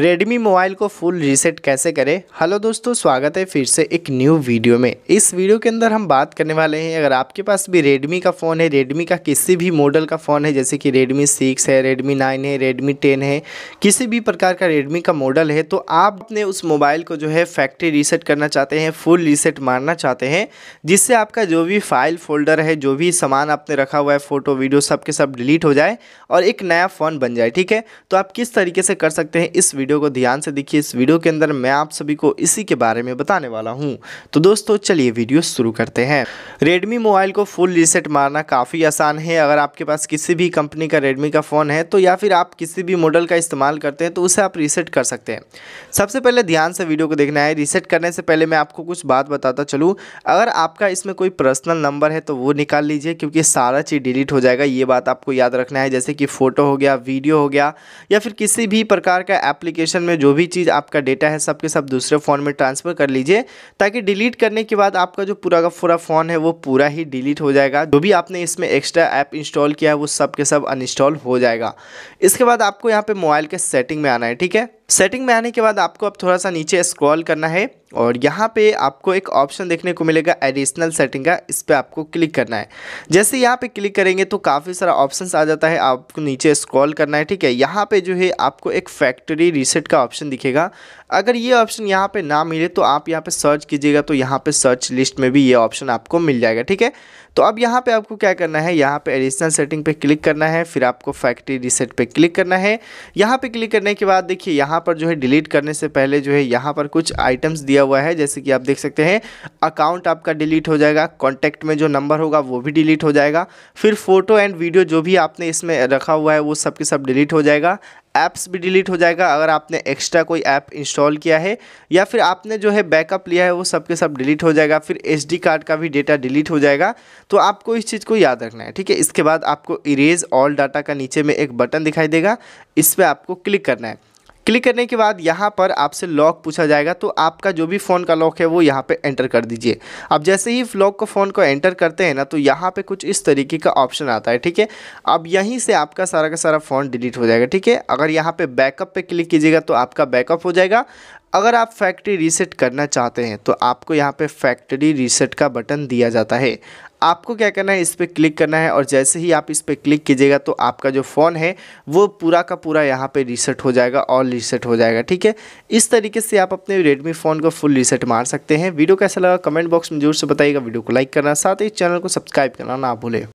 Redmi mobile को full reset कैसे करें हेलो दोस्तों स्वागत है फिर से एक न्यू वीडियो में इस वीडियो के अंदर हम बात करने वाले हैं अगर आपके पास भी रेडमी का फ़ोन है रेडमी का किसी भी मॉडल का फ़ोन है जैसे कि रेडमी सिक्स है रेडमी नाइन है रेडमी टेन है किसी भी प्रकार का रेडमी का मॉडल है तो आप अपने उस मोबाइल को जो है फैक्ट्री रीसेट करना चाहते हैं फुल रीसेट मारना चाहते हैं जिससे आपका जो भी फाइल फोल्डर है जो भी सामान आपने रखा हुआ है फ़ोटो वीडियो सब के सब डिलीट हो जाए और एक नया फ़ोन बन जाए ठीक है तो आप किस तरीके से कर सकते हैं इस वीडियो वीडियो को ध्यान से देखिए इस वीडियो के अंदर मैं आप सभी को इसी के बारे में बताने वाला हूँ तो दोस्तों चलिए वीडियो शुरू करते हैं रेडमी मोबाइल को फुल रीसेट मारना काफ़ी आसान है अगर आपके पास किसी भी कंपनी का रेडमी का फ़ोन है तो या फिर आप किसी भी मॉडल का इस्तेमाल करते हैं तो उसे आप रीसेट कर सकते हैं सबसे पहले ध्यान से वीडियो को देखना है रीसेट करने से पहले मैं आपको कुछ बात बताता चलूँ अगर आपका इसमें कोई पर्सनल नंबर है तो वो निकाल लीजिए क्योंकि सारा चीज़ डिलीट हो जाएगा ये बात आपको याद रखना है जैसे कि फ़ोटो हो गया वीडियो हो गया या फिर किसी भी प्रकार का एप्लीकेशन एप्लीकेशन में जो भी चीज़ आपका डेटा है सबके सब दूसरे फ़ोन में ट्रांसफ़र कर लीजिए ताकि डिलीट करने के बाद आपका जो पूरा का पूरा फ़ोन है वो पूरा ही डिलीट हो जाएगा जो भी आपने इसमें एक्स्ट्रा ऐप इंस्टॉल किया है वो सब के सब अनइंस्टॉल हो जाएगा इसके बाद आपको यहाँ पर मोबाइल के सेटिंग में आना है ठीक है सेटिंग में आने के बाद आपको अब थोड़ा सा नीचे स्क्रॉल करना है और यहाँ पे आपको एक ऑप्शन देखने को मिलेगा एडिशनल सेटिंग का इस पर आपको क्लिक करना है जैसे यहाँ पे क्लिक करेंगे तो काफ़ी सारा ऑप्शंस आ जाता है आपको नीचे स्क्रॉल करना है ठीक है यहाँ पे जो है आपको एक फैक्ट्री रीसेट का ऑप्शन दिखेगा अगर ये ऑप्शन यहाँ पर ना मिले तो आप यहाँ पर सर्च कीजिएगा तो यहाँ पर सर्च लिस्ट में भी ये ऑप्शन आपको मिल जाएगा ठीक है तो अब यहाँ पे आपको क्या करना है यहाँ पे एडिशनल सेटिंग पे क्लिक करना है फिर आपको फैक्ट्री रीसेट पे क्लिक करना है यहाँ पे क्लिक करने के बाद देखिए यहाँ यहाँ पर जो है डिलीट करने से पहले जो है यहाँ पर कुछ आइटम्स दिया हुआ है जैसे कि आप देख सकते हैं अकाउंट आपका डिलीट हो जाएगा कॉन्टैक्ट में जो नंबर होगा वो भी डिलीट हो जाएगा फिर फ़ोटो एंड वीडियो जो भी आपने इसमें रखा हुआ है वो सब के सब डिलीट हो जाएगा ऐप्स भी डिलीट हो जाएगा अगर आपने एक्स्ट्रा कोई ऐप इंस्टॉल किया है या फिर आपने जो है बैकअप लिया है वो सब के सब डिलीट हो जाएगा फिर एसडी कार्ड का भी डेटा डिलीट हो जाएगा तो आपको इस चीज़ को याद रखना है ठीक है इसके बाद आपको इरेज ऑल डाटा का नीचे में एक बटन दिखाई देगा इस पर आपको क्लिक करना है क्लिक करने के बाद यहाँ पर आपसे लॉक पूछा जाएगा तो आपका जो भी फ़ोन का लॉक है वो यहाँ पे एंटर कर दीजिए अब जैसे ही लॉक को फ़ोन को एंटर करते हैं ना तो यहाँ पे कुछ इस तरीके का ऑप्शन आता है ठीक है अब यहीं से आपका सारा का सारा फ़ोन डिलीट हो जाएगा ठीक है अगर यहाँ पर बैकअप पर क्लिक कीजिएगा तो आपका बैकअप हो जाएगा अगर आप फैक्ट्री रीसेट करना चाहते हैं तो आपको यहाँ पे फैक्ट्री रीसेट का बटन दिया जाता है आपको क्या करना है इस पर क्लिक करना है और जैसे ही आप इस पर क्लिक कीजिएगा तो आपका जो फ़ोन है वो पूरा का पूरा यहाँ पे रीसेट हो जाएगा और रीसेट हो जाएगा ठीक है इस तरीके से आप अपने रेडमी फ़ोन को फुल रीसेट मार सकते हैं वीडियो कैसा लगा कमेंट बॉक्स में जरूर से बताइएगा वीडियो को लाइक करना साथ ही चैनल को सब्सक्राइब करना ना भूलें